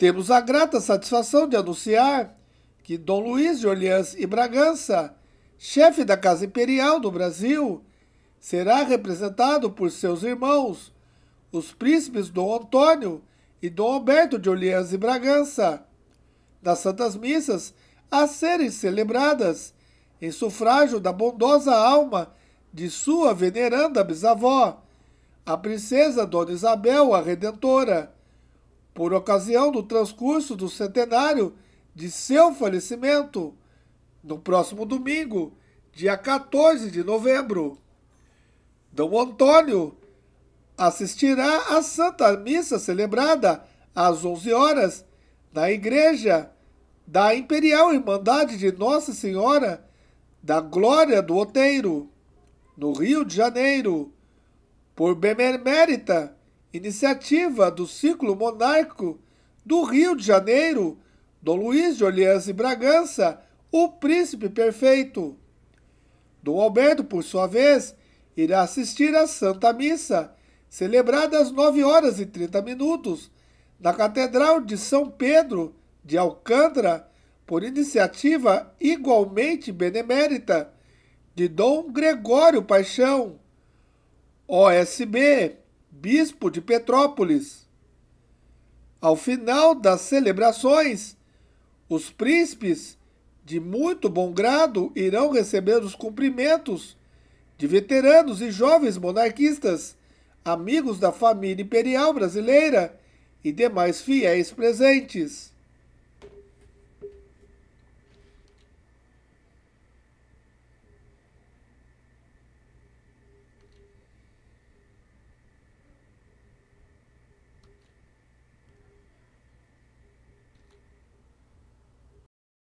Temos a grata satisfação de anunciar que Dom Luiz de Orleans e Bragança, chefe da Casa Imperial do Brasil, será representado por seus irmãos, os príncipes Dom Antônio e Dom Alberto de Orleans e Bragança, das Santas Missas a serem celebradas em sufrágio da bondosa alma de sua veneranda bisavó, a princesa Dona Isabel a Redentora por ocasião do transcurso do centenário de seu falecimento, no próximo domingo, dia 14 de novembro, D. Antônio assistirá à Santa Missa celebrada às 11 horas na Igreja da Imperial Irmandade de Nossa Senhora da Glória do Oteiro, no Rio de Janeiro, por benemérita iniciativa do ciclo monárquico do Rio de Janeiro, Dom Luiz de Orleans e Bragança, o príncipe perfeito. Dom Alberto, por sua vez, irá assistir à Santa Missa, celebrada às 9 horas e 30 minutos, na Catedral de São Pedro de Alcântara, por iniciativa igualmente benemérita de Dom Gregório Paixão, OSB bispo de Petrópolis. Ao final das celebrações, os príncipes, de muito bom grado, irão receber os cumprimentos de veteranos e jovens monarquistas, amigos da família imperial brasileira e demais fiéis presentes.